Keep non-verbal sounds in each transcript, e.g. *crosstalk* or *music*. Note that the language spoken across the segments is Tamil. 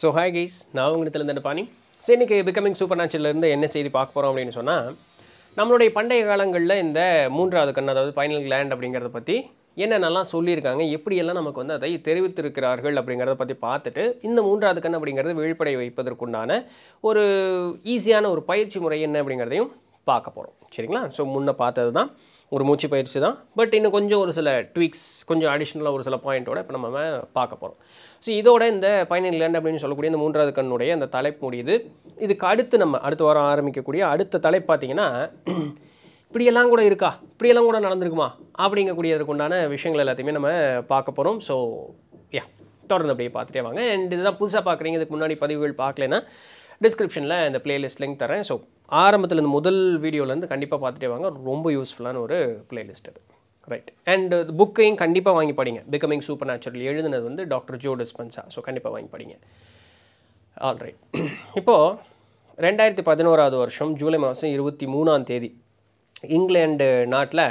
ஸோ ஹாய் கைஸ் நான் உங்களிடத்துல இருந்த பாணி ஸோ இன்றைக்கி பிகமிங் சூப்பர் நேச்சுரலேருந்து என்ன செய்தி பார்க்க போகிறோம் அப்படின்னு சொன்னால் நம்மளுடைய பண்டைய காலங்களில் இந்த மூன்றாவது கண் அதாவது பைனல் கிளாண்ட் அப்படிங்கிறத பற்றி என்னென்னலாம் சொல்லியிருக்காங்க எப்படியெல்லாம் நமக்கு வந்து அதை தெரிவித்திருக்கிறார்கள் அப்படிங்கிறத பற்றி பார்த்துட்டு இந்த மூன்றாவது கண் அப்படிங்கிறது விழிப்படை வைப்பதற்குண்டான ஒரு ஈஸியான ஒரு பயிற்சி முறை என்ன அப்படிங்கிறதையும் பார்க்க போகிறோம் சரிங்களா ஸோ முன்னே பார்த்தது தான் ஒரு மூச்சு பயிற்சி தான் பட் இன்னும் கொஞ்சம் ஒரு சில ட்விக்ஸ் கொஞ்சம் அடிஷ்னலாக ஒரு சில பாயிண்ட்டோட இப்போ நம்ம பார்க்க போகிறோம் ஸோ இதோட இந்த பைனல் லேண்ட் அப்படின்னு சொல்லக்கூடிய இந்த மூன்றாவது கண்ணுடைய அந்த தலைப்பு முடியுது இதுக்கு அடுத்து நம்ம அடுத்த வாரம் ஆரம்பிக்கக்கூடிய அடுத்த தலைப்பு பார்த்திங்கன்னா இப்படியெல்லாம் கூட இருக்கா இப்படியெல்லாம் கூட நடந்திருக்குமா உண்டான விஷயங்கள் எல்லாத்தையுமே நம்ம பார்க்க போகிறோம் ஸோ யா தொடர்ந்து அப்படியே பார்த்துட்டே வாங்க அண்ட் இதுதான் புதுசாக பார்க்குறீங்க இதுக்கு முன்னாடி பதிவுகள் பார்க்கலன்னா டிஸ்கிரிப்ஷனில் இந்த பிளேலிஸ்ட் லிங்க் தரேன் ஸோ ஆரம்பத்தில் இந்த முதல் வீடியோலேருந்து கண்டிப்பாக பார்த்துட்டே வாங்க ரொம்ப யூஸ்ஃபுல்லான ஒரு பிளேலிஸ்ட் அது ரைட் அண்ட் புக்கையும் கண்டிப்பாக வாங்கி படிங்க பிகமிங் சூப்பர் நேச்சுரல் எழுதுனது வந்து டாக்டர் ஜோ டிஸ்பென்ஸா ஸோ கண்டிப்பாக வாங்கி படிங்க ஆல் ரைட் இப்போது ரெண்டாயிரத்தி பதினோராவது வருஷம் ஜூலை மாதம் இருபத்தி மூணாம் தேதி இங்கிலாண்டு நாட்டில்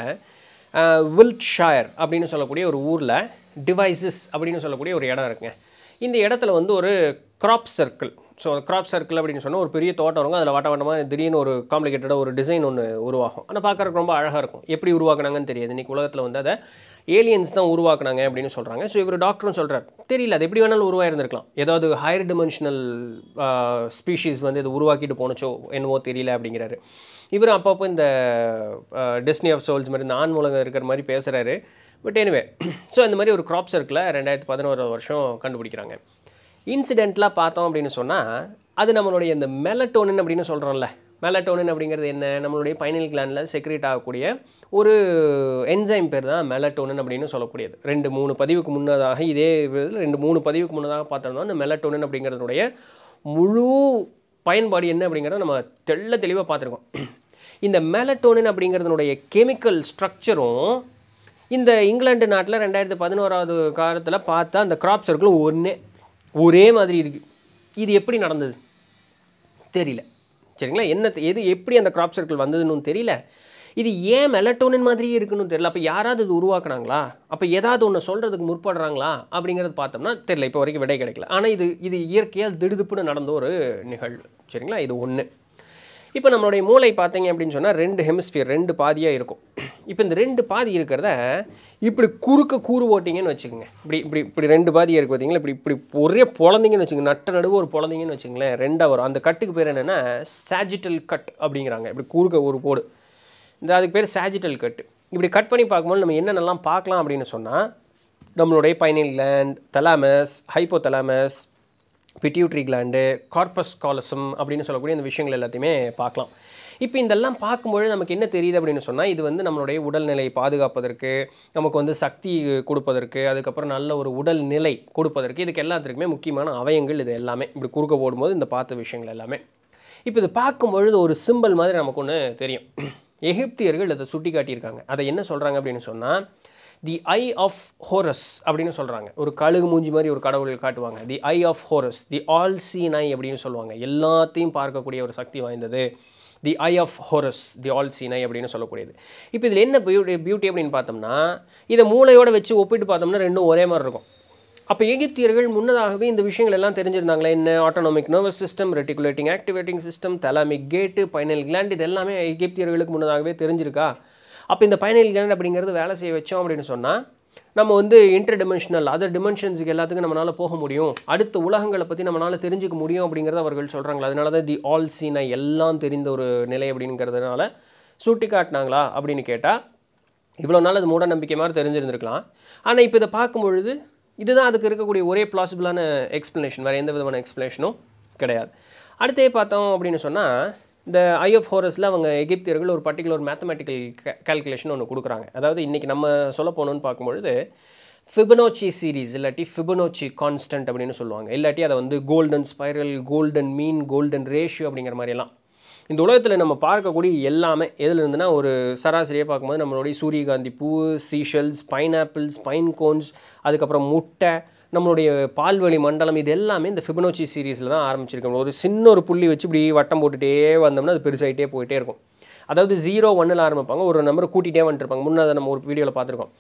வில்ட்ஷாயர் அப்படின்னு சொல்லக்கூடிய ஒரு ஊரில் டிவைசஸ் அப்படின்னு சொல்லக்கூடிய ஒரு இடம் இருக்குங்க இந்த இடத்துல வந்து ஒரு crop circle so crop circle அப்படின்னு சொன்னால் ஒரு பெரிய தோட்டம் இருக்கும் அதில் வாட்ட வட்டமாக திடீர்னு ஒரு காம்ப்ளிகேட்டடாக ஒரு டிசைன் ஒன்று உருவாகும் ஆனால் பார்க்குறதுக்கு ரொம்ப அழகாக இருக்கும் எப்படி உருவாக்குனாங்கன்னு தெரியாது இன்றைக்கி உலகத்தில் வந்து அதை ஏலியன்ஸ் தான் உருவாக்குனாங்க அப்படின்னு சொல்கிறாங்க ஸோ இவர் டாக்டரும் சொல்கிறார் தெரியல அது எப்படி வேணாலும் உருவாயிருந்திருக்கலாம் ஏதாவது ஹையர் டிமென்ஷனல் ஸ்பீஷீஸ் வந்து இது உருவாக்கிட்டு போனச்சோ என்னவோ தெரியல அப்படிங்கிறாரு இவர் அப்பப்போ இந்த டிஸ்னி ஆஃப் சோல்ஸ் மாதிரி இந்த ஆண் மூலகம் இருக்கிற மாதிரி பேசுகிறாரு பட் எனிவே ஸோ இந்த மாதிரி ஒரு கிராப் சர்க்கிளை ரெண்டாயிரத்து பதினோரு வருஷம் கண்டுபிடிக்கிறாங்க இன்சிடெண்ட்லாம் பார்த்தோம் அப்படின்னு சொன்னால் அது நம்மளுடைய இந்த மெலட்டோனின் அப்படின்னு சொல்கிறோம்ல மெலட்டோனின் அப்படிங்கிறது என்ன நம்மளுடைய பைனல் கிளாண்டில் செக்ரேட் ஆகக்கூடிய ஒரு என்சைம் பேர் தான் மெலட்டோனின் அப்படின்னு சொல்லக்கூடியது ரெண்டு மூணு பதிவுக்கு முன்னதாக இதே ரெண்டு மூணு பதிவுக்கு முன்னதாக பார்த்தோம்னா அந்த மெலட்டோனின் அப்படிங்கிறதுடைய முழு பயன்பாடு என்ன அப்படிங்கிறத நம்ம தெள்ள தெளிவாக பார்த்துருக்கோம் இந்த மெலட்டோனின் அப்படிங்கிறதுனுடைய கெமிக்கல் ஸ்ட்ரக்சரும் இந்த இங்கிலாந்து நாட்டில் ரெண்டாயிரத்து பதினோராவது காலத்தில் பார்த்தா அந்த கிராப் சர்க்கிளும் ஒன்று ஒரே மாதிரி இருக்குது இது எப்படி நடந்தது தெரியல சரிங்களா என்ன எது எப்படி அந்த க்ராப் சர்க்கிள் வந்ததுன்னு தெரியல இது ஏன் மெலட்டோனின் மாதிரியே இருக்குன்னு தெரியல அப்போ யாராவது இது உருவாக்குனாங்களா அப்போ ஏதாவது ஒன்று சொல்கிறதுக்கு முற்படுறாங்களா அப்படிங்கிறது பார்த்தோம்னா தெரியல இப்போ வரைக்கும் விடை கிடைக்கல ஆனால் இது இது இயற்கையாக திடுதுப்புன்னு நடந்த ஒரு நிகழ்வு சரிங்களா இது ஒன்று இப்போ நம்மளுடைய மூளை பார்த்தீங்க அப்படின்னு சொன்னால் ரெண்டு ஹெமிஸ்பியர் ரெண்டு பாதியாக இருக்கும் இப்போ இந்த ரெண்டு பாதி இருக்கிறத இப்படி குறுக்க கூறு ஓட்டிங்கன்னு வச்சுக்கோங்க இப்படி இப்படி இப்படி ரெண்டு பாதி இருக்கு பார்த்தீங்களா இப்படி இப்படி ஒரே குழந்தைங்கன்னு வச்சுக்கோங்க நட்ட நடுவு ஒரு குழந்தைங்கன்னு வச்சுங்களேன் ரெண்டாக வரும் அந்த கட்டுக்கு பேர் என்னென்னா சாஜிட்டல் கட் அப்படிங்கிறாங்க இப்படி குறுக்க ஒரு போடு இந்த அதுக்கு பேர் சாஜிட்டல் கட் இப்படி கட் பண்ணி பார்க்கும்போது நம்ம என்னென்னலாம் பார்க்கலாம் அப்படின்னு சொன்னால் நம்மளுடைய pineal gland thalamus thalamus pituitary gland corpus callosum அப்படின்னு சொல்லக்கூடிய இந்த விஷயங்கள் எல்லாத்தையுமே பார்க்கலாம் இப்போ இதெல்லாம் பார்க்கும்பொழுது நமக்கு என்ன தெரியுது அப்படின்னு சொன்னால் இது வந்து நம்மளுடைய உடல்நிலையை பாதுகாப்பதற்கு நமக்கு வந்து சக்தி கொடுப்பதற்கு அதுக்கப்புறம் நல்ல ஒரு உடல் நிலை கொடுப்பதற்கு இதுக்கு எல்லாத்துக்குமே முக்கியமான அவயங்கள் இது எல்லாமே இப்படி குறுக்க போடும்போது இந்த பார்த்த விஷயங்கள் எல்லாமே இப்போ இது பார்க்கும்பொழுது ஒரு சிம்பிள் மாதிரி நமக்கு ஒன்று தெரியும் எகிப்தியர்கள் அதை சுட்டி காட்டியிருக்காங்க அதை என்ன சொல்கிறாங்க அப்படின்னு சொன்னால் தி ஐ ஆஃப் ஹோரஸ் அப்படின்னு சொல்கிறாங்க ஒரு கழுகு மூஞ்சி மாதிரி ஒரு கடவுள் காட்டுவாங்க the eye of Horus the all seen eye அப்படின்னு சொல்லுவாங்க எல்லாத்தையும் பார்க்கக்கூடிய ஒரு சக்தி வாய்ந்தது the eye of Horus the all know அப்படின்னு சொல்லக்கூடியது இப்போ இதில் என்ன பியூட்டி பியூட்டி அப்படின்னு பார்த்தோம்னா இதை மூளையோடு வச்சு ஒப்பிட்டு பார்த்தோம்னா ரெண்டும் ஒரே மாதிரி இருக்கும் அப்போ எகிப்தியர்கள் முன்னதாகவே இந்த விஷயங்கள் எல்லாம் தெரிஞ்சிருந்தாங்களே என்ன autonomic nervous system reticulating activating system thalamic gate pineal gland இது எல்லாமே எகிப்தியர்களுக்கு முன்னதாகவே தெரிஞ்சிருக்கா அப்போ இந்த பைனல் லேண்ட் அப்படிங்கிறது வேலை செய்ய வச்சோம் அப்படின்னு சொன்னால் நம்ம வந்து இன்டர் டிமென்ஷனல் அதர் டிமென்ஷன்ஸுக்கு எல்லாத்துக்கும் நம்மளால் போக முடியும் அடுத்த உலகங்களை பற்றி நம்மளால் தெரிஞ்சுக்க முடியும் அப்படிங்கிறத அவர்கள் சொல்கிறாங்க அதனால தான் தி ஆல் சீனை எல்லாம் தெரிந்த ஒரு நிலை அப்படிங்கிறதுனால சுட்டி காட்டினாங்களா அப்படின்னு கேட்டால் இவ்வளோ நாள் அது மூட நம்பிக்கை மாதிரி தெரிஞ்சிருந்துருக்கலாம் ஆனால் இப்போ இதை பார்க்கும்பொழுது இதுதான் அதுக்கு இருக்கக்கூடிய ஒரே பிளாசிபிளான எக்ஸ்ப்ளனேஷன் வேறு எந்த விதமான எக்ஸ்ப்ளனேஷனும் கிடையாது அடுத்தே பார்த்தோம் அப்படின்னு சொன்னால் இந்த ஐ ஆஃப் ஹோரஸில் அவங்க எகிப்தியர்கள் ஒரு பர்டிகுலர் மேத்தமெட்டிக்கல் கேல்குலேஷன் ஒன்று கொடுக்குறாங்க அதாவது இன்றைக்கி நம்ம சொல்ல போகணுன்னு பார்க்கும்பொழுது ஃபிபனோச்சி சீரீஸ் இல்லாட்டி ஃபிபனோச்சி கான்ஸ்டன்ட் அப்படின்னு சொல்லுவாங்க இல்லாட்டி அதை வந்து golden spiral golden mean golden ratio அப்படிங்கிற மாதிரிலாம் இந்த உலகத்தில் நம்ம பார்க்கக்கூடிய எல்லாமே எதில் இருந்துன்னா ஒரு சராசரியாக பார்க்கும்போது நம்மளுடைய சூரியகாந்தி பூ சீஷல்ஸ் பைனாப்பிள்ஸ் பைன் கோன்ஸ் அதுக்கப்புறம் முட்டை நம்மளுடைய பால்வழி மண்டலம் இது எல்லாமே இந்த ஃபிபனோச்சி சீரீஸில் தான் ஆரம்பிச்சிருக்கோம் ஒரு சின்ன ஒரு புள்ளி வச்சு இப்படி வட்டம் போட்டுகிட்டே வந்தோம்னா அது பெருசாகிட்டே போயிட்டே இருக்கும் அதாவது ஜீரோ ஒன்னில் ஆரம்பிப்பாங்க ஒரு நம்பரை கூட்டிகிட்டே வந்துருப்பாங்க முன்னே அதை நம்ம ஒரு வீடியோவில் பார்த்துருக்கோம்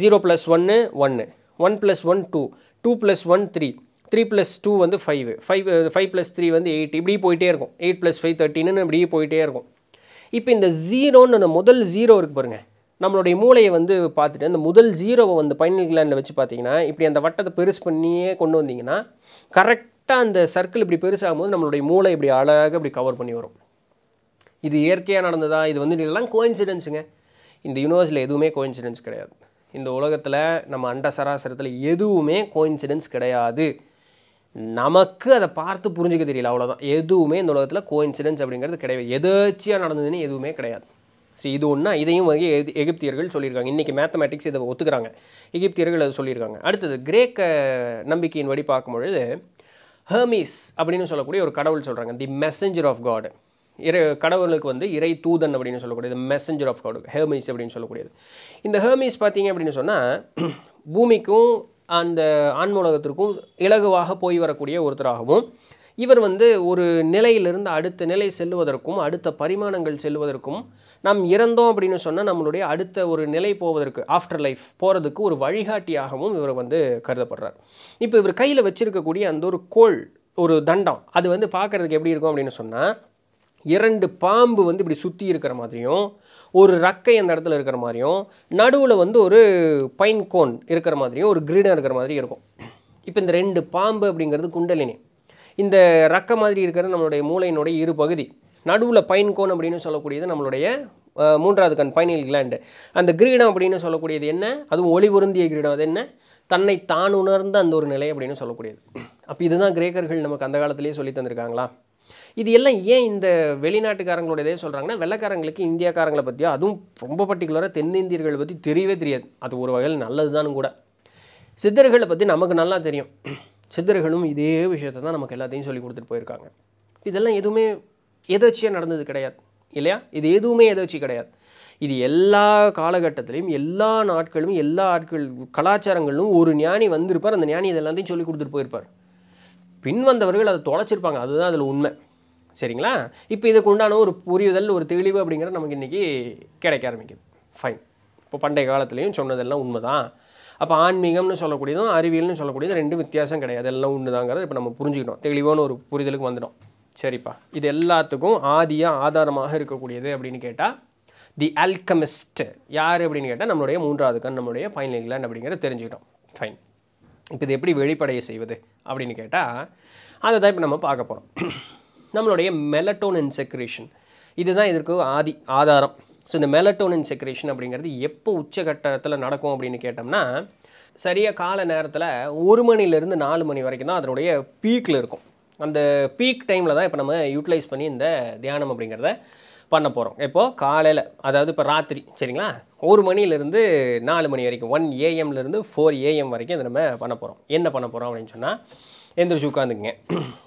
ஜீரோ ப்ளஸ் ஒன்று ஒன்று one plus one two two plus one three three plus two வந்து five five five plus three வந்து எயிட் இப்படி போயிட்டே இருக்கும் எயிட் ப்ளஸ் ஃபைவ் தேர்ட்டின்னு இப்படியே போயிட்டே இருக்கும் இப்போ இந்த ஜீரோன்னு முதல் ஜீரோ இருக்குது பாருங்கள் நம்மளுடைய மூளையை வந்து பார்த்துட்டு அந்த முதல் ஜீரோவை வந்து பைனல் கிளாண்டில் வச்சு பார்த்தீங்கன்னா இப்படி அந்த வட்டத்தை பெருசு பண்ணியே கொண்டு வந்தீங்கன்னா கரெக்டாக அந்த சர்க்கிள் இப்படி பெருசாகும் போது நம்மளுடைய மூளை இப்படி அழகாக இப்படி கவர் பண்ணி வரும் இது இயற்கையாக நடந்ததா இது வந்து இதெல்லாம் கோயின்சிடென்ஸுங்க இந்த யூனிவர்ஸில் எதுவுமே கோயின்சிடென்ஸ் கிடையாது இந்த உலகத்தில் நம்ம அண்ட சராசரத்தில் எதுவுமே கோயின்சிடென்ஸ் கிடையாது நமக்கு அதை பார்த்து புரிஞ்சுக்க தெரியல அவ்வளோதான் எதுவுமே இந்த உலகத்தில் கோயின்சிடென்ஸ் அப்படிங்கிறது கிடையாது எதேச்சியாக நடந்ததுன்னு எதுவுமே கிடையாது ஸோ இது ஒன்றா இதையும் வந்து எகிப்தியர்கள் சொல்லியிருக்காங்க இன்றைக்கி மேத்தமேட்டிக்ஸ் இதை ஒத்துக்கிறாங்க எகிப்தியர்கள் அதை சொல்லியிருக்காங்க அடுத்தது கிரேக்க நம்பிக்கையின்படி பார்க்கும்பொழுது ஹர்மிஸ் அப்படின்னு சொல்லக்கூடிய ஒரு கடவுள் சொல்கிறாங்க தி மெசஞ்சர் ஆஃப் காடு இறை கடவுளுக்கு வந்து இறை தூதன் அப்படின்னு சொல்லக்கூடியது மெசஞ்சர் ஆஃப் காடு ஹெர்மிஸ் அப்படின்னு சொல்லக்கூடியது இந்த ஹெர்மிஸ் பார்த்தீங்க அப்படின்னு சொன்னால் பூமிக்கும் அந்த ஆன்மூலகத்திற்கும் இலகுவாக போய் வரக்கூடிய ஒருத்தராகவும் இவர் வந்து ஒரு நிலையிலிருந்து அடுத்த நிலை செல்லுவதற்கும் அடுத்த பரிமாணங்கள் செல்வதற்கும் நாம் இறந்தோம் அப்படின்னு சொன்னால் நம்மளுடைய அடுத்த ஒரு நிலை போவதற்கு ஆஃப்டர் லைஃப் போகிறதுக்கு ஒரு வழிகாட்டியாகவும் இவர் வந்து கருதப்படுறார் இப்போ இவர் கையில் வச்சுருக்கக்கூடிய அந்த ஒரு கோல் ஒரு தண்டம் அது வந்து பார்க்குறதுக்கு எப்படி இருக்கும் அப்படின்னு சொன்னால் இரண்டு பாம்பு வந்து இப்படி சுற்றி இருக்கிற மாதிரியும் ஒரு ரக்கை அந்த இடத்துல இருக்கிற மாதிரியும் நடுவில் வந்து ஒரு பைன் கோன் இருக்கிற மாதிரியும் ஒரு கிரீடாக இருக்கிற மாதிரியும் இருக்கும் இப்போ இந்த ரெண்டு பாம்பு அப்படிங்கிறது குண்டலினி இந்த ரக்க மாதிரி இருக்கிறது நம்மளுடைய மூளையினுடைய இரு பகுதி நடுவில் பைன் கோன் அப்படின்னு சொல்லக்கூடியது நம்மளுடைய மூன்றாவது கண் பைனல் கிளாண்டு அந்த கிரீடம் அப்படின்னு சொல்லக்கூடியது என்ன அதுவும் ஒளிபொருந்திய கிரீடம் அது என்ன தன்னை தான் உணர்ந்த அந்த ஒரு நிலை அப்படின்னு சொல்லக்கூடியது அப்போ இதுதான் கிரேக்கர்கள் நமக்கு அந்த காலத்திலேயே சொல்லி தந்திருக்காங்களா இது எல்லாம் ஏன் இந்த வெளிநாட்டுக்காரங்களுடையதே இதே சொல்கிறாங்கன்னா வெள்ளக்காரங்களுக்கு இந்தியாக்காரங்களை பற்றியோ அதுவும் ரொம்ப பர்டிகுலராக தென்னிந்தியர்களை பற்றி தெரியவே தெரியாது அது ஒரு வகையில் நல்லது தான் கூட சித்தர்களை பற்றி நமக்கு நல்லா தெரியும் சித்தர்களும் இதே விஷயத்தை தான் நமக்கு எல்லாத்தையும் சொல்லி கொடுத்துட்டு போயிருக்காங்க இதெல்லாம் எதுவுமே எதாச்சியாக நடந்தது கிடையாது இல்லையா இது எதுவுமே எதாச்சி கிடையாது இது எல்லா காலகட்டத்திலையும் எல்லா நாட்களும் எல்லா ஆட்கள் கலாச்சாரங்களும் ஒரு ஞானி வந்திருப்பார் அந்த ஞானி இதெல்லாத்தையும் சொல்லி கொடுத்துட்டு போயிருப்பார் பின் வந்தவர்கள் அதை தொலைச்சிருப்பாங்க அதுதான் அதில் உண்மை சரிங்களா இப்போ இதுக்கு உண்டான ஒரு புரிதல் ஒரு தெளிவு அப்படிங்கிற நமக்கு இன்றைக்கி கிடைக்க ஆரம்பிக்குது ஃபைன் இப்போ பண்டைய காலத்துலேயும் சொன்னதெல்லாம் உண்மை தான் அப்போ ஆன்மீகம்னு சொல்லக்கூடியதும் அறிவியல்னு சொல்லக்கூடியது ரெண்டு வித்தியாசம் கிடையாது எல்லாம் ஒன்றுதாங்கிறத இப்போ நம்ம புரிஞ்சுக்கணும் தெளிவான ஒரு புரிதலுக்கு வந்துடும் சரிப்பா இது எல்லாத்துக்கும் ஆதியாக ஆதாரமாக இருக்கக்கூடியது அப்படின்னு கேட்டால் தி அல்கமிஸ்ட் யார் அப்படின்னு கேட்டால் நம்மளுடைய மூன்றாவது கண் நம்மளுடைய பைனல் இங்கிலாண்ட் அப்படிங்கிறத தெரிஞ்சுக்கிட்டோம் ஃபைன் இப்போ இது எப்படி வெளிப்படைய செய்வது அப்படின்னு கேட்டால் அதை தான் இப்போ நம்ம பார்க்க போகிறோம் நம்மளுடைய மெலட்டோன் இன்செக்ரேஷன் இதுதான் இதற்கு ஆதி ஆதாரம் ஸோ இந்த மெலட்டோனின் செக்ரேஷன் அப்படிங்கிறது எப்போ உச்சகட்டத்தில் நடக்கும் அப்படின்னு கேட்டோம்னா சரியாக கால நேரத்தில் ஒரு மணிலேருந்து நாலு மணி வரைக்கும் தான் அதனுடைய பீக்கில் இருக்கும் அந்த பீக் டைமில் தான் இப்போ நம்ம யூட்டிலைஸ் பண்ணி இந்த தியானம் அப்படிங்கிறத பண்ண போகிறோம் இப்போது காலையில் அதாவது இப்போ ராத்திரி சரிங்களா ஒரு மணிலேருந்து நாலு மணி வரைக்கும் ஒன் ஏஎம்லேருந்து ஃபோர் ஏஎம் வரைக்கும் இதை நம்ம பண்ண போகிறோம் என்ன பண்ண போகிறோம் அப்படின்னு சொன்னால் எந்திரிச்சு உட்காந்துக்குங்க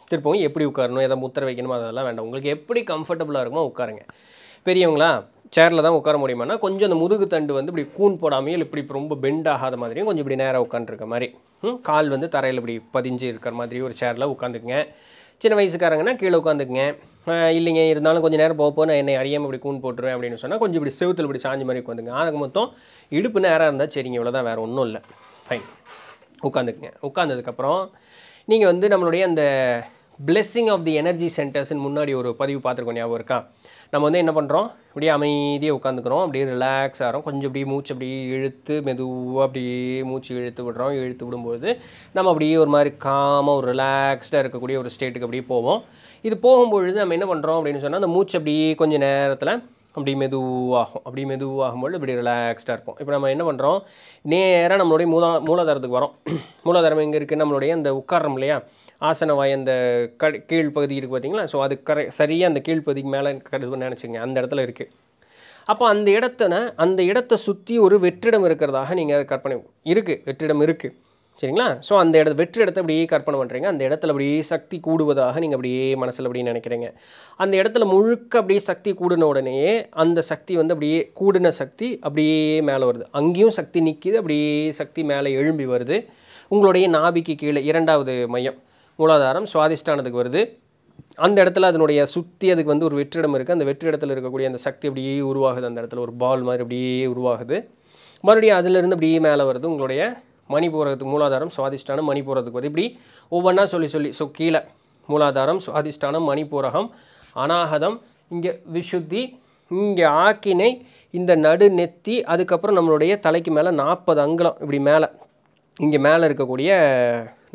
திருப்பவும் எப்படி உட்காரணும் எதை முத்திர வைக்கணுமோ அதெல்லாம் வேண்டாம் உங்களுக்கு எப்படி கம்ஃபர்டபுளாக இருக்குமோ உட்காருங்க பெரியவங்களா சேரில் தான் உட்கார முடியுமானா கொஞ்சம் அந்த முதுகு தண்டு வந்து இப்படி கூன் போடாமையும் இப்படி ரொம்ப பெண்ட் ஆகாத மாதிரியும் கொஞ்சம் இப்படி நேராக உட்காந்துருக்க மாதிரி கால் வந்து தரையில் இப்படி பதிஞ்சு இருக்கிற மாதிரி ஒரு சேரில் உட்காந்துக்குங்க சின்ன வயசுக்காரங்கன்னா கீழே உட்காந்துக்குங்க இல்லைங்க இருந்தாலும் கொஞ்சம் நேரம் போக போனால் என்னை அறியாமல் இப்படி கூன் போட்டுருவேன் அப்படின்னு சொன்னால் கொஞ்சம் இப்படி செவத்தில் இப்படி சாஞ்சி மாதிரி உட்காந்துங்க அதுக்கு மொத்தம் இடுப்பு நேராக இருந்தால் சரிங்க இவ்வளோ தான் வேறு ஒன்றும் இல்லை ஃபைன் உட்காந்துக்குங்க உட்காந்ததுக்கப்புறம் நீங்கள் வந்து நம்மளுடைய அந்த பிளெஸ்ஸிங் ஆஃப் தி எனர்ஜி சென்டர்ஸ்ன்னு முன்னாடி ஒரு பதிவு பார்த்துருக்கோம் ஞாபகம் இருக்கா நம்ம வந்து என்ன பண்ணுறோம் அப்படியே அமைதியாக உட்காந்துக்கிறோம் அப்படியே ரிலாக்ஸ் ஆகிறோம் கொஞ்சம் அப்படியே மூச்சு அப்படியே இழுத்து மெதுவாக அப்படியே மூச்சு இழுத்து விடுறோம் இழுத்து விடும்போது நம்ம அப்படியே ஒரு மாதிரி காமாக ஒரு ரிலாக்ஸ்டாக இருக்கக்கூடிய ஒரு ஸ்டேட்டுக்கு அப்படியே போவோம் இது போகும்பொழுது நம்ம என்ன பண்ணுறோம் அப்படின்னு சொன்னால் அந்த மூச்சு அப்படியே கொஞ்சம் நேரத்தில் அப்படி மெதுவாகும் அப்படி மெதுவாகும்போது இப்படி ரிலாக்ஸ்டாக இருப்போம் இப்போ நம்ம என்ன பண்ணுறோம் நேராக நம்மளுடைய மூலா மூலாதாரத்துக்கு வரோம் *clears throat* மூலாதாரம் எங்கே இருக்குது நம்மளுடைய அந்த உட்காரம் இல்லையா ஆசனவாய் அந்த க கீழ்ப்பகுதி இருக்குது பார்த்தீங்களா ஸோ அது கரெக்ட் சரியாக அந்த கீழ்ப்பகுதிக்கு மேலே கருதுன்னு நினச்சிங்க அந்த இடத்துல இருக்குது அப்போ அந்த இடத்தனை அந்த இடத்தை சுற்றி ஒரு வெற்றிடம் இருக்கிறதாக நீங்கள் அதை கற்பனை இருக்குது வெற்றிடம் இருக்குது சரிங்களா ஸோ அந்த இடத்து வெற்றி இடத்த அப்படியே கற்பனை பண்ணுறீங்க அந்த இடத்துல அப்படியே சக்தி கூடுவதாக நீங்கள் அப்படியே மனசில் அப்படியே நினைக்கிறீங்க அந்த இடத்துல முழுக்க அப்படியே சக்தி கூடின உடனே அந்த சக்தி வந்து அப்படியே கூடின சக்தி அப்படியே மேலே வருது அங்கேயும் சக்தி நிற்கிது அப்படியே சக்தி மேலே எழும்பி வருது உங்களுடைய நாபிக்கு கீழே இரண்டாவது மையம் மூலாதாரம் சுவாதிஷ்டானத்துக்கு வருது அந்த இடத்துல அதனுடைய சுற்றி அதுக்கு வந்து ஒரு வெற்றிடம் இருக்குது அந்த வெற்றி இடத்துல இருக்கக்கூடிய அந்த சக்தி அப்படியே உருவாகுது அந்த இடத்துல ஒரு பால் மாதிரி அப்படியே உருவாகுது மறுபடியும் அதிலிருந்து அப்படியே மேலே வருது உங்களுடைய போகிறதுக்கு மூலாதாரம் சுவாதிஷ்டானம் போகிறதுக்கு வருது இப்படி ஒவ்வொன்றா சொல்லி சொல்லி ஸோ கீழே மூலாதாரம் சுவாதிஷ்டானம் மணிபூரகம் அனாகதம் இங்கே விசுத்தி இங்கே ஆக்கினை இந்த நடு நெத்தி அதுக்கப்புறம் நம்மளுடைய தலைக்கு மேலே நாற்பது அங்குலம் இப்படி மேலே இங்கே மேலே இருக்கக்கூடிய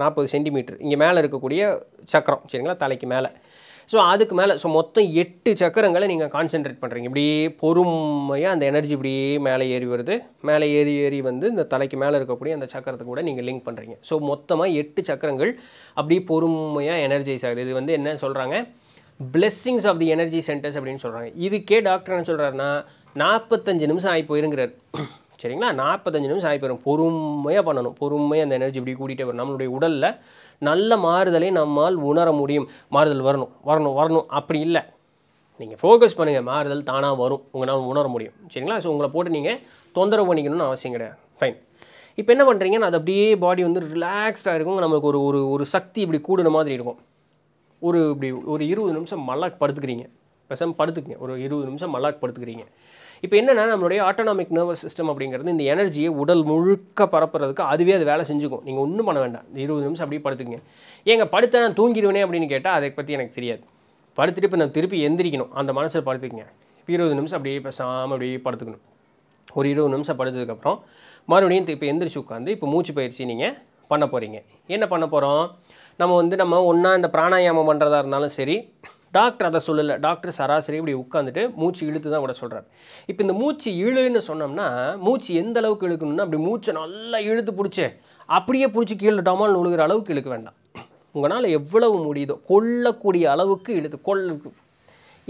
நாற்பது சென்டிமீட்டர் இங்கே மேலே இருக்கக்கூடிய சக்கரம் சரிங்களா தலைக்கு மேலே ஸோ அதுக்கு மேலே ஸோ மொத்தம் எட்டு சக்கரங்களை நீங்கள் கான்சென்ட்ரேட் பண்ணுறீங்க இப்படியே பொறுமையாக அந்த எனர்ஜி இப்படியே மேலே ஏறி வருது மேலே ஏறி ஏறி வந்து இந்த தலைக்கு மேலே இருக்கக்கூடிய அந்த சக்கரத்தை கூட நீங்கள் லிங்க் பண்ணுறீங்க ஸோ மொத்தமாக எட்டு சக்கரங்கள் அப்படியே பொறுமையாக எனர்ஜைஸ் ஆகுது இது வந்து என்ன சொல்கிறாங்க blessings of the energy centers அப்படின்னு சொல்கிறாங்க இதுக்கே டாக்டர் என்ன சொல்கிறாருன்னா நாற்பத்தஞ்சு நிமிஷம் ஆகி போயிருங்கிறார் சரிங்களா நாற்பத்தஞ்சு நிமிஷம் ஆகிப்போம் பொறுமையாக பண்ணணும் பொறுமையாக அந்த எனர்ஜி இப்படி கூட்டிகிட்டே வரும் நம்மளுடைய உடலில் நல்ல மாறுதலை நம்மால் உணர முடியும் மாறுதல் வரணும் வரணும் வரணும் அப்படி இல்லை நீங்கள் ஃபோக்கஸ் பண்ணுங்கள் மாறுதல் தானாக வரும் உங்களால் உணர முடியும் சரிங்களா ஸோ உங்களை போட்டு நீங்கள் தொந்தரவு பண்ணிக்கணும்னு அவசியம் கிடையாது ஃபைன் இப்போ என்ன பண்ணுறீங்கன்னா அது அப்படியே பாடி வந்து ரிலாக்ஸ்டாக இருக்கும் நம்மளுக்கு ஒரு ஒரு ஒரு சக்தி இப்படி கூடுன மாதிரி இருக்கும் ஒரு இப்படி ஒரு இருபது நிமிஷம் மல்லாக் படுத்துக்கிறீங்க பெசம் படுத்துக்குங்க ஒரு இருபது நிமிஷம் மல்லாக் படுத்துக்கிறீங்க இப்போ என்னென்னா நம்மளுடைய ஆட்டோனாமிக் நர்வஸ் சிஸ்டம் அப்படிங்கிறது இந்த எனர்ஜியை உடல் முழுக்க பரப்புறதுக்கு அதுவே அது வேலை செஞ்சுக்கும் நீங்கள் ஒன்றும் பண்ண வேண்டாம் இருபது நிமிஷம் அப்படியே படுத்துக்குங்க ஏங்க படுத்த நான் தூங்கிடுவேனே அப்படின்னு கேட்டால் அதை பற்றி எனக்கு தெரியாது படுத்துட்டு இப்போ நம்ம திருப்பி எந்திரிக்கணும் அந்த மனசில் படுத்துக்குங்க இருபது நிமிஷம் அப்படியே பேசாமல் அப்படியே படுத்துக்கணும் ஒரு இருபது நிமிஷம் படுத்ததுக்கப்புறம் மறுபடியும் இப்போ எந்திரிச்சு உட்காந்து இப்போ மூச்சு பயிற்சி நீங்கள் பண்ண போகிறீங்க என்ன பண்ண போகிறோம் நம்ம வந்து நம்ம ஒன்றா இந்த பிராணாயாமம் பண்ணுறதா இருந்தாலும் சரி டாக்டர் அதை சொல்லலை டாக்டர் சராசரி இப்படி உட்காந்துட்டு மூச்சு இழுத்து தான் கூட சொல்கிறார் இப்போ இந்த மூச்சு இழுன்னு சொன்னோம்னா மூச்சு எந்த அளவுக்கு இழுக்கணும்னா அப்படி மூச்சை நல்லா இழுத்து பிடிச்சி அப்படியே பிடிச்சி கீழே டமால் நுழுகிற அளவுக்கு இழுக்க வேண்டாம் உங்களால் எவ்வளவு முடியுதோ கொல்லக்கூடிய அளவுக்கு இழுத்து கொல்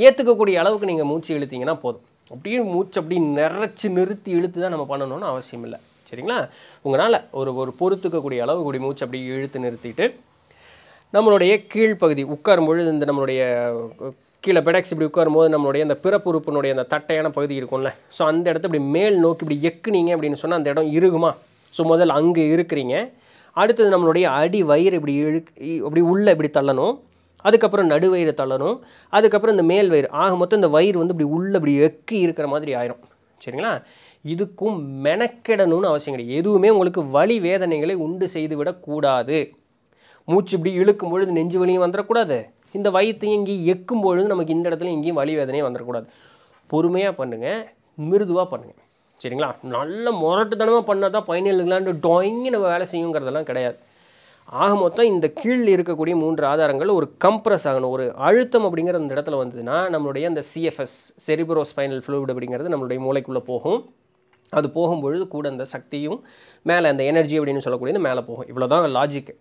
ஏற்றுக்கக்கூடிய அளவுக்கு நீங்கள் மூச்சு இழுத்தீங்கன்னா போதும் அப்படியே மூச்சு அப்படி நிறச்சி நிறுத்தி இழுத்து தான் நம்ம பண்ணணும்னு அவசியம் இல்லை சரிங்களா உங்களால் ஒரு ஒரு பொறுத்துக்கக்கூடிய அளவு கூடிய மூச்சு அப்படியே இழுத்து நிறுத்திட்டு நம்மளுடைய கீழ்ப்பகுதி உட்காரும் பொழுது இந்த நம்மளுடைய கீழே பெடக்ஸ் இப்படி உட்காரும் போது நம்மளுடைய அந்த பிறப்புறுப்பினுடைய அந்த தட்டையான பகுதி இருக்கும்ல ஸோ அந்த இடத்த இப்படி மேல் நோக்கி இப்படி எக்குனீங்க அப்படின்னு சொன்னால் அந்த இடம் இருக்குமா ஸோ முதல் அங்கே இருக்கிறீங்க அடுத்தது நம்மளுடைய அடி வயிறு இப்படி இழு இப்படி உள்ளே இப்படி தள்ளணும் அதுக்கப்புறம் நடுவயிறு தள்ளணும் அதுக்கப்புறம் இந்த மேல் வயிறு ஆக மொத்தம் இந்த வயிறு வந்து இப்படி உள்ளே இப்படி எக்கி இருக்கிற மாதிரி ஆயிரும் சரிங்களா இதுக்கும் மெனக்கெடணும்னு அவசியம் கிடையாது எதுவுமே உங்களுக்கு வலி வேதனைகளை உண்டு செய்துவிடக்கூடாது மூச்சு இப்படி இழுக்கும் பொழுது நெஞ்சு வலியும் வந்துடக்கூடாது இந்த வயிற்றையும் இங்கேயும் எக்கும் பொழுது நமக்கு இந்த இடத்துல எங்கேயும் வலி வேதனையும் வந்துடக்கூடாது பொறுமையாக பண்ணுங்கள் மிருதுவாக பண்ணுங்கள் சரிங்களா நல்ல முரட்டுத்தனமாக பண்ணால் தான் பயனியல் கிளாண்டு டொயங்கி நம்ம வேலை செய்யுங்கிறதெல்லாம் கிடையாது ஆக மொத்தம் இந்த கீழ் இருக்கக்கூடிய மூன்று ஆதாரங்கள் ஒரு கம்ப்ரஸ் ஆகணும் ஒரு அழுத்தம் அப்படிங்கிற அந்த இடத்துல வந்ததுன்னா நம்மளுடைய அந்த சிஎஃப்எஸ் செரிபரோ ஸ்பைனல் ஃப்ளூட் அப்படிங்கிறது நம்மளுடைய மூளைக்குள்ளே போகும் அது போகும்பொழுது கூட அந்த சக்தியும் மேலே அந்த எனர்ஜி அப்படின்னு சொல்லக்கூடியது மேலே போகும் இவ்வளோ தான் லாஜிக்கு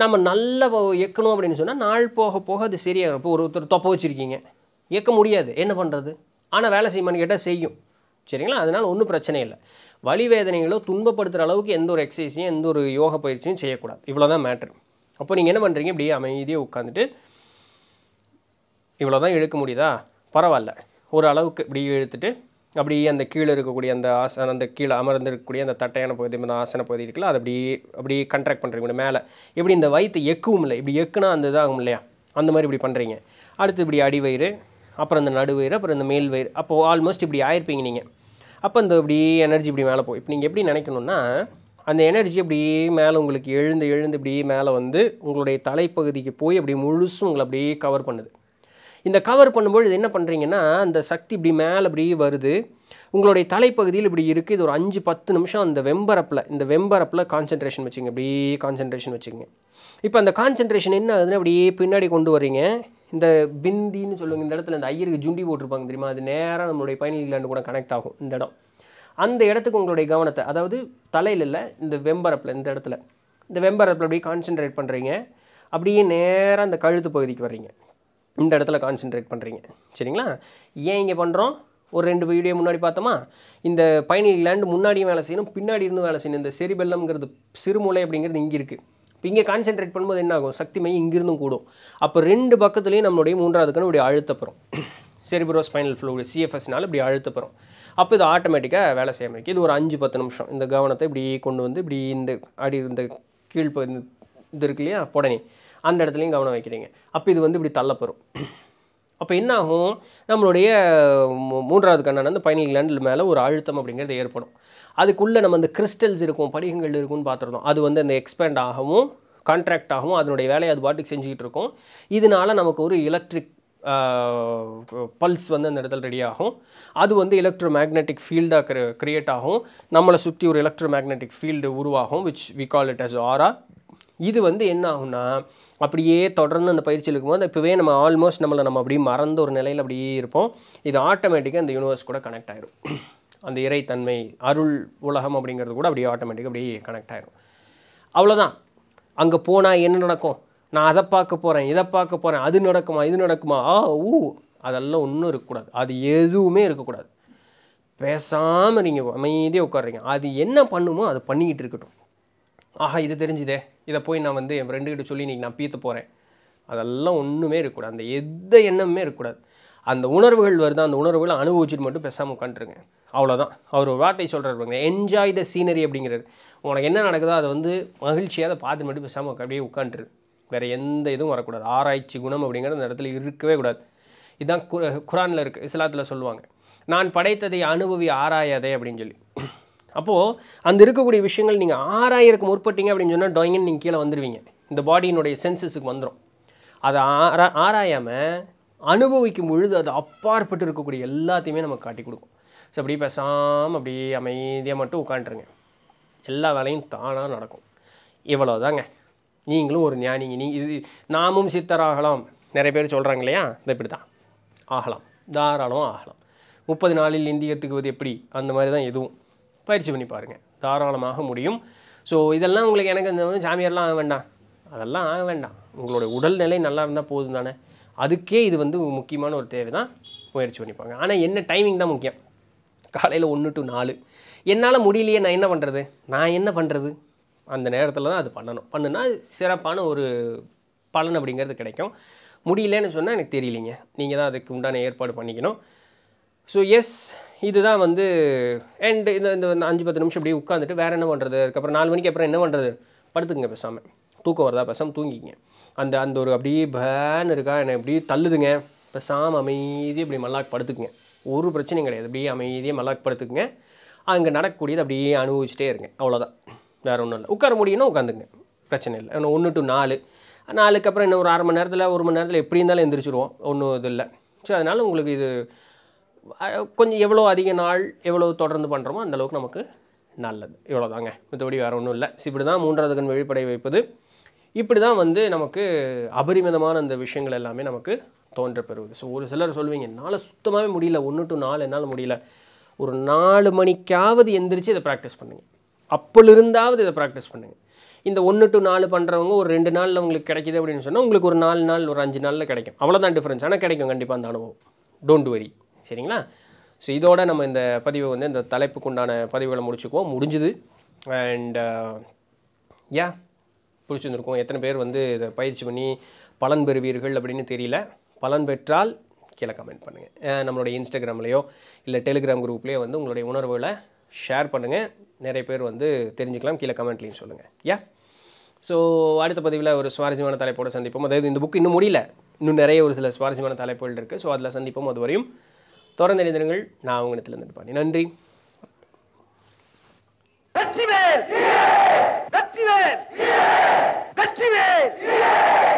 நம்ம நல்ல இயக்கணும் அப்படின்னு சொன்னால் நாள் போக போக அது சரியாகும் இப்போ ஒரு ஒருத்தர் தொப்பை வச்சுருக்கீங்க இயக்க முடியாது என்ன பண்ணுறது ஆனால் வேலை செய்யுமான்னு கேட்டால் செய்யும் சரிங்களா அதனால் ஒன்றும் பிரச்சனை இல்லை வலி வேதனைகளோ துன்பப்படுத்துகிற அளவுக்கு எந்த ஒரு எக்ஸசைஸையும் எந்த ஒரு யோக பயிற்சியும் செய்யக்கூடாது இவ்வளோ தான் மேட்ரு அப்போ நீங்கள் என்ன பண்ணுறீங்க இப்படி அமைதியாக உட்காந்துட்டு இவ்வளோ தான் இழுக்க முடியுதா பரவாயில்ல ஓரளவுக்கு இப்படி இழுத்துட்டு அப்படியே அந்த கீழே இருக்கக்கூடிய அந்த ஆசன அந்த கீழே அமர்ந்திருக்கக்கூடிய அந்த தட்டையான பகுதி அந்த ஆசன பகுதி இருக்குல்ல அது அப்படியே அப்படியே கண்ட்ராக்ட் பண்ணுறீங்க மேலே இப்படி இந்த வயிற்று எக்கவும் இல்லை இப்படி எக்குனா அந்த இதாகும் இல்லையா அந்த மாதிரி இப்படி பண்ணுறீங்க அடுத்து இப்படி அடிவயிறு அப்புறம் இந்த நடுவயிறு அப்புறம் இந்த மேல் வயிறு அப்போது ஆல்மோஸ்ட் இப்படி ஆயிருப்பீங்க நீங்கள் அப்போ இந்த இப்படி எனர்ஜி இப்படி மேலே போய் இப்போ நீங்கள் எப்படி நினைக்கணும்னா அந்த எனர்ஜி அப்படியே மேலே உங்களுக்கு எழுந்து எழுந்து இப்படியே மேலே வந்து உங்களுடைய தலைப்பகுதிக்கு போய் அப்படி முழுசும் உங்களை அப்படியே கவர் பண்ணுது இந்த கவர் பண்ணும்போது இது என்ன பண்ணுறீங்கன்னா அந்த சக்தி இப்படி மேலே இப்படி வருது உங்களுடைய தலைப்பகுதியில் இப்படி இருக்குது இது ஒரு அஞ்சு பத்து நிமிஷம் அந்த வெம்பரப்பில் இந்த வெம்பரப்பில் கான்சன்ட்ரேஷன் வச்சுங்க அப்படியே கான்சன்ட்ரேஷன் வச்சுங்க இப்போ அந்த கான்சன்ட்ரேஷன் என்ன ஆகுதுன்னு அப்படியே பின்னாடி கொண்டு வரீங்க இந்த பிந்தின்னு சொல்லுவாங்க இந்த இடத்துல இந்த ஐயருக்கு ஜுண்டி போட்டிருப்பாங்க தெரியுமா அது நேராக நம்மளுடைய பயணிகள் கிளாண்டு கூட கனெக்ட் ஆகும் இந்த இடம் அந்த இடத்துக்கு உங்களுடைய கவனத்தை அதாவது தலையில் இல்லை இந்த வெம்பரப்பில் இந்த இடத்துல இந்த வெம்பரப்பில் அப்படியே கான்சென்ட்ரேட் பண்ணுறீங்க அப்படியே நேராக அந்த கழுத்து பகுதிக்கு வர்றீங்க இந்த இடத்துல கான்சென்ட்ரேட் பண்ணுறீங்க சரிங்களா ஏன் இங்கே பண்ணுறோம் ஒரு ரெண்டு வீடியோ முன்னாடி பார்த்தோமா இந்த பயணி லேண்டு முன்னாடியும் வேலை செய்யணும் பின்னாடி இருந்து வேலை செய்யணும் இந்த செரிபெல்லம்ங்கிறது சிறுமூலை அப்படிங்கிறது இங்கே இருக்குது இப்போ இங்கே கான்சென்ட்ரேட் பண்ணும்போது என்ன ஆகும் சக்தி மையம் இங்கிருந்தும் கூடும் அப்போ ரெண்டு பக்கத்துலேயும் நம்மளுடைய மூன்றாவது கண் இப்படி அழுத்தப்புறம் செரிபுரோ ஸ்பைனல் ஃப்ளூ சிஎஃப்எஸ்னால இப்படி அழுத்தப்புறம் அப்போ இது ஆட்டோமேட்டிக்காக வேலை செய்ய முடியும் இது ஒரு அஞ்சு பத்து நிமிஷம் இந்த கவனத்தை இப்படி கொண்டு வந்து இப்படி இந்த அடி இந்த கீழ்ப்ப இது இருக்கு இல்லையா உடனே அந்த இடத்துலையும் கவனம் வைக்கிறீங்க அப்போ இது வந்து இப்படி தள்ளப்பெறும் அப்போ என்ன ஆகும் நம்மளுடைய மூன்றாவது கண்ணான வந்து பைனல் கிளாண்டில் மேலே ஒரு அழுத்தம் அப்படிங்கிறது ஏற்படும் அதுக்குள்ளே நம்ம அந்த கிறிஸ்டல்ஸ் இருக்கும் படிகங்கள் இருக்கும்னு பார்த்துருந்தோம் அது வந்து அந்த எக்ஸ்பேண்ட் ஆகவும் கான்ட்ராக்ட் ஆகவும் அதனுடைய வேலையை அது பாட்டுக்கு செஞ்சுக்கிட்டு இருக்கும் இதனால் நமக்கு ஒரு எலக்ட்ரிக் பல்ஸ் வந்து அந்த இடத்துல ரெடி ஆகும் அது வந்து எலக்ட்ரோ மேக்னெட்டிக் ஃபீல்டாக க்ரியேட் ஆகும் நம்மளை சுற்றி ஒரு எலக்ட்ரோ மேக்னெட்டிக் ஃபீல்டு உருவாகும் which we call it as aura இது வந்து என்ன ஆகும்னா அப்படியே தொடர்ந்து அந்த பயிற்சி இருக்கும்போது இப்போவே நம்ம ஆல்மோஸ்ட் நம்மளை நம்ம அப்படியே மறந்த ஒரு நிலையில் அப்படியே இருப்போம் இது ஆட்டோமேட்டிக்காக அந்த யூனிவர்ஸ் கூட கனெக்ட் ஆகிடும் அந்த இறைத்தன்மை அருள் உலகம் அப்படிங்கிறது கூட அப்படியே ஆட்டோமேட்டிக்காக அப்படியே கனெக்ட் ஆகிடும் அவ்வளோதான் அங்கே போனால் என்ன நடக்கும் நான் அதை பார்க்க போகிறேன் இதை பார்க்க போகிறேன் அது நடக்குமா இது நடக்குமா ஆ ஊ அதெல்லாம் ஒன்றும் இருக்கக்கூடாது அது எதுவுமே இருக்கக்கூடாது பேசாமல் நீங்கள் அமைதியாக உட்காடுறீங்க அது என்ன பண்ணுமோ அது பண்ணிக்கிட்டு இருக்கட்டும் ஆஹா இது தெரிஞ்சுதே இதை போய் நான் வந்து என் ஃப்ரெண்டுக்கிட்ட சொல்லி நீங்கள் நான் பீத்த போகிறேன் அதெல்லாம் ஒன்றுமே இருக்கக்கூடாது அந்த எந்த எண்ணமுமே இருக்கக்கூடாது அந்த உணர்வுகள் வருது அந்த உணர்வுகளை அனுபவிச்சுட்டு மட்டும் பேசாமல் உட்காந்துருங்க அவ்வளோதான் அவர் ஒரு வார்த்தை சொல்கிறார் பாருங்க என்ஜாய் த சீனரி அப்படிங்கிறது உனக்கு என்ன நடக்குதோ அதை வந்து மகிழ்ச்சியாக அதை பார்த்து மட்டும் பேசாமல் அப்படியே உட்காந்துரு வேறு எந்த இதுவும் வரக்கூடாது ஆராய்ச்சி குணம் அப்படிங்கிறது அந்த இடத்துல இருக்கவே கூடாது இதுதான் குரானில் இருக்குது இஸ்லாத்தில் சொல்லுவாங்க நான் படைத்ததை அனுபவி ஆராயாதே அப்படின்னு சொல்லி அப்போது அந்த இருக்கக்கூடிய விஷயங்கள் நீங்கள் ஆறாயிரக்கு முற்பட்டீங்க அப்படின்னு சொன்னால் டொயிங்கன்னு நீங்கள் கீழே வந்துடுவீங்க இந்த பாடியினுடைய சென்சஸுக்கு வந்துடும் அதை ஆரா ஆராயாமல் அனுபவிக்கும் பொழுது அது அப்பாற்பட்டு இருக்கக்கூடிய எல்லாத்தையுமே நமக்கு காட்டி கொடுக்கும் ஸோ அப்படி பேசாமல் அப்படியே அமைதியாக மட்டும் உட்காண்ட்ருங்க எல்லா வேலையும் தானாக நடக்கும் இவ்வளோதாங்க நீங்களும் ஒரு ஞானிங்க நீ இது நாமும் சித்தராகலாம் நிறைய பேர் சொல்கிறாங்க இல்லையா இந்த இப்படி தான் ஆகலாம் தாராளமாக ஆகலாம் முப்பது நாளில் இந்தியத்துக்குவது எப்படி அந்த மாதிரி தான் எதுவும் பயிற்சி பண்ணி பாருங்கள் தாராளமாக முடியும் ஸோ இதெல்லாம் உங்களுக்கு எனக்கு இந்த வந்து ஜாமியர்லாம் ஆக வேண்டாம் அதெல்லாம் ஆக வேண்டாம் உங்களுடைய உடல்நிலை நல்லா இருந்தால் போதும் தானே அதுக்கே இது வந்து முக்கியமான ஒரு தேவை தான் முயற்சி பண்ணிப்பாங்க ஆனால் என்ன டைமிங் தான் முக்கியம் காலையில் ஒன்று டு நாலு என்னால் முடியலையே நான் என்ன பண்ணுறது நான் என்ன பண்ணுறது அந்த நேரத்தில் தான் அது பண்ணணும் பண்ணுனா சிறப்பான ஒரு பலன் அப்படிங்கிறது கிடைக்கும் முடியலன்னு சொன்னால் எனக்கு தெரியலீங்க நீங்கள் தான் அதுக்கு உண்டான ஏற்பாடு பண்ணிக்கணும் ஸோ எஸ் இதுதான் வந்து அண்டு இந்த இந்த அஞ்சு பத்து நிமிஷம் இப்படி உட்காந்துட்டு வேறு என்ன பண்ணுறது அதுக்கப்புறம் நாலு மணிக்கு அப்புறம் என்ன பண்ணுறது படுத்துக்குங்க பேசாமல் தூக்கம் வரதா பேசாமல் தூங்கிங்க அந்த அந்த ஒரு அப்படியே பேன் இருக்கா என்னை அப்படியே தள்ளுதுங்க பேசாமல் அமைதியாக இப்படி மல்லாக் படுத்துக்குங்க ஒரு பிரச்சனையும் கிடையாது அப்படியே அமைதியாக மல்லாக் படுத்துக்குங்க அங்கே நடக்கக்கூடியது அப்படியே அனுபவிச்சுட்டே இருங்க அவ்வளோதான் வேறு ஒன்றும் இல்லை உட்கார முடியும்னா உட்காந்துங்க பிரச்சனை இல்லை இன்னும் ஒன்று டு நாலு நாளுக்கு அப்புறம் இன்னும் ஒரு அரை மணி நேரத்தில் ஒரு மணி நேரத்தில் எப்படி இருந்தாலும் எந்திரிச்சிருவோம் ஒன்றும் இது இல்லை ஸோ அதனால் உங்களுக்கு இது கொஞ்சம் எவ்வளோ அதிக நாள் எவ்வளோ தொடர்ந்து பண்ணுறோமோ அந்தளவுக்கு நமக்கு நல்லது இவ்வளோ தாங்க மற்றபடி வேறு ஒன்றும் இல்லை இப்படி தான் மூன்றாவது கண் வெளிப்படை வைப்பது இப்படி தான் வந்து நமக்கு அபரிமிதமான அந்த விஷயங்கள் எல்லாமே நமக்கு தோன்ற பெறுவது ஸோ ஒரு சிலர் சொல்லுவீங்க என்னால் சுத்தமாகவே முடியல ஒன்று டு நாலு என்னால் முடியல ஒரு நாலு மணிக்காவது எந்திரிச்சு இதை ப்ராக்டிஸ் பண்ணுங்கள் அப்போலிருந்தாவது இதை ப்ராக்டிஸ் பண்ணுங்கள் இந்த ஒன்று டு நாலு பண்ணுறவங்க ஒரு ரெண்டு நாளில் உங்களுக்கு கிடைக்கிது அப்படின்னு சொன்னால் உங்களுக்கு ஒரு நாலு நாள் ஒரு அஞ்சு நாளில் கிடைக்கும் அவ்வளோதான் டிஃப்ரென்ஸ் ஆனால் கிடைக்கும் கண்டிப்பாக அந்த அனுபவம் டோன்ட் வரி சரிங்களா ஸோ இதோட நம்ம இந்த பதிவை வந்து இந்த தலைப்புக்கு உண்டான பதிவுகளை முடிச்சுக்குவோம் முடிஞ்சுது அண்ட் யா uh, பிடிச்சிருந்துருக்கோம் எத்தனை பேர் வந்து இதை பயிற்சி பண்ணி பலன் பெறுவீர்கள் அப்படின்னு தெரியல பலன் பெற்றால் கீழே கமெண்ட் பண்ணுங்கள் நம்மளுடைய இன்ஸ்டாகிராம்லேயோ இல்லை டெலிகிராம் குரூப்லேயோ வந்து உங்களுடைய உணர்வுகளை ஷேர் பண்ணுங்கள் நிறைய பேர் வந்து தெரிஞ்சுக்கலாம் கீழே கமெண்ட்லேயும் சொல்லுங்கள் யா ஸோ அடுத்த பதிவில் ஒரு சுவாரஸ்யமான தலைப்போடு சந்திப்போம் அதாவது இந்த புக் இன்னும் முடியல இன்னும் நிறைய ஒரு சில சுவாரஸ்யமான தலைப்புகள் இருக்குது ஸோ அதில் சந்திப்போம் அதுவரையும் தொடர்ந்து இணைந்திருங்கள் நான் உங்களிடத்தில் இருந்து பண்ணி நன்றி வேர் வெற்றிவேல் வேர்